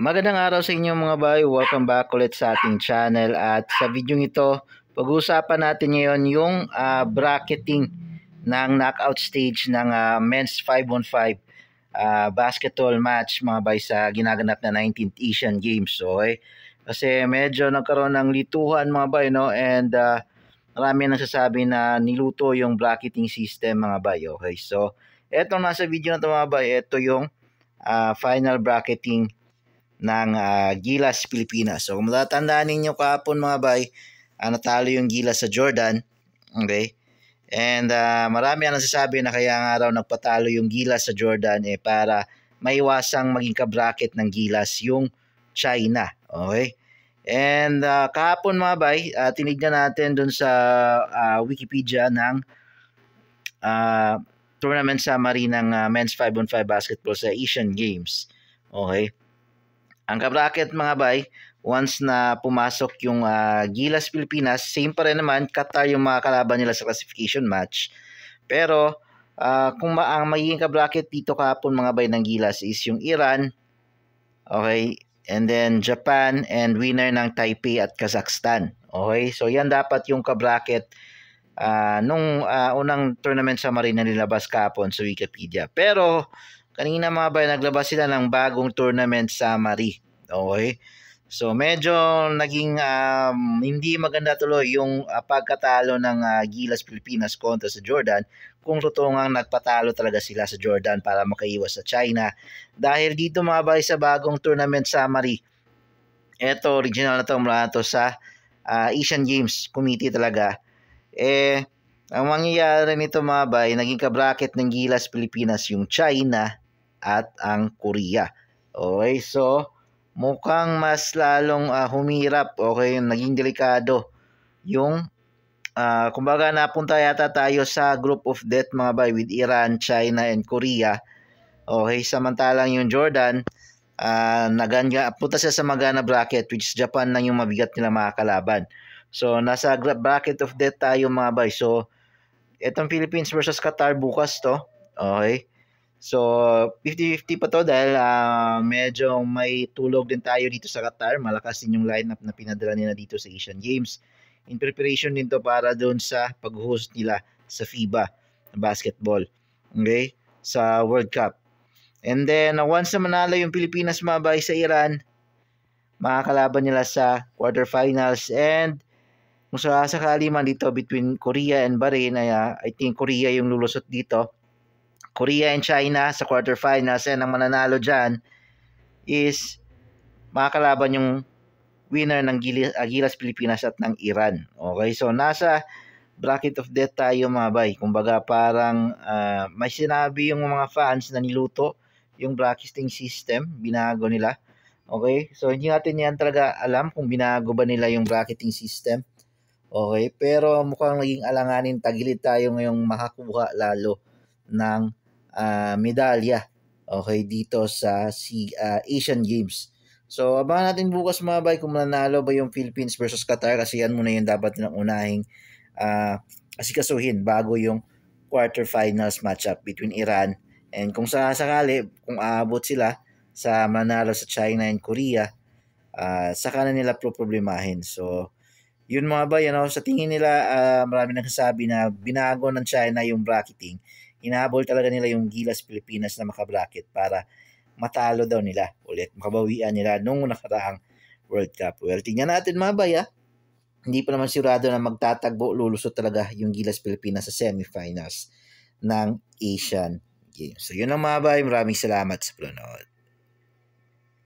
Magandang araw sa inyo mga bayo. Welcome back ulit sa ating channel. At sa video ito, pag-uusapan natin ngayon yung uh, bracketing ng knockout stage ng uh, men's 5-on-5 uh, ah, basketball match mga bay sa ginaganap na 19th Asian Games. Okay? Kasi medyo nagkaroon ng lituhan mga bay no? and uh, marami nagsasabi na niluto yung bracketing system mga bay. Okay? So, eto nasa video na ito mga bay, ito yung uh, final bracketing ng uh, Gilas Pilipinas. So kung matatandaan ninyo kahapon mga bay, uh, natalo yung Gilas sa Jordan. Okay? And uh, marami ang nasasabi na kaya nga raw nagpatalo yung Gilas sa Jordan eh para maiwasang maging kabracket ng Gilas yung China. Okay? And uh, kahapon mga bay, uh, tinignan natin dun sa uh, Wikipedia ng uh, tournament summary ng uh, men's 5-on-5 basketball sa Asian Games. Okay? Ang kabracket mga bay, once na pumasok yung uh, Gilas Pilipinas, same pa rin naman Qatar yung mga kalaban nila sa classification match. Pero uh, kung ma ang magiging kabracket dito kahapon mga bay ng Gilas is yung Iran, okay, and then Japan and winner ng Taipei at Kazakhstan. Okay, so yan dapat yung kabracket uh, nung uh, unang tournament sa Marina nilabas kahapon sa Wikipedia. Pero kanina mga bay naglabas sila ng bagong tournament sa Marie. Okay? So medyo naging um, hindi maganda tuloy yung uh, pagkatalo ng uh, Gilas Pilipinas kontra sa Jordan kung totoo nga nagpatalo talaga sila sa Jordan para makaiwas sa China. Dahil dito mga bay sa bagong tournament summary, eto original na to mula to sa uh, Asian Games Committee talaga. Eh, ang mangyayari nito mga bay, naging kabracket ng Gilas Pilipinas yung China at ang Korea. Okay, so mukhang mas lalong uh, humirap, okay, naging delikado yung uh, kumbaga napunta yata tayo sa group of death mga bay with Iran, China and Korea. Okay, samantalang yung Jordan uh, naganga, punta siya sa magana bracket which Japan lang yung mabigat nila mga kalaban. So nasa bracket of death tayo mga bay. So etong Philippines versus Qatar bukas to. Okay. So, 50-50 pa to dahil uh, medyo may tulog din tayo dito sa Qatar. Malakas din yung lineup na pinadala nila dito sa Asian Games. In preparation din to para doon sa pag-host nila sa FIBA basketball. Okay? Sa World Cup. And then, once na manalo yung Pilipinas mabay sa Iran, makakalaban nila sa quarterfinals and kung sakasakali man dito between Korea and Bahrain, ay, uh, I think Korea yung lulusot dito Korea and China sa quarterfinals and ang mananalo dyan is makakalaban yung winner ng ah, Gilas Pilipinas at ng Iran. Okay, so nasa bracket of death tayo mga bay. Kumbaga parang uh, may sinabi yung mga fans na niluto yung bracketing system, binago nila. Okay, so hindi natin yan talaga alam kung binago ba nila yung bracketing system. Okay, pero mukhang naging alanganin tagilid tayo ngayong makakuha lalo ng uh, medalya okay dito sa si uh, ah, Asian Games. So abangan natin bukas mga bay kung nanalo ba yung Philippines versus Qatar kasi yan muna yung dapat nang unahing uh, asikasuhin bago yung quarterfinals matchup between Iran and kung sa sakali kung aabot sila sa manalo sa China and Korea uh, saka na nila problemahin. So yun mga bay, ano, sa tingin nila uh, marami nagsasabi na binago ng China yung bracketing Inaabol talaga nila yung Gilas Pilipinas na makabracket para matalo daw nila ulit. Makabawian nila nung nakaraang World Cup. Well, tingnan natin mabaya. Ah. Hindi pa naman sigurado na magtatagbo, lulusot talaga yung Gilas Pilipinas sa semifinals ng Asian Games. So, yun ang mabay. Maraming salamat sa planood.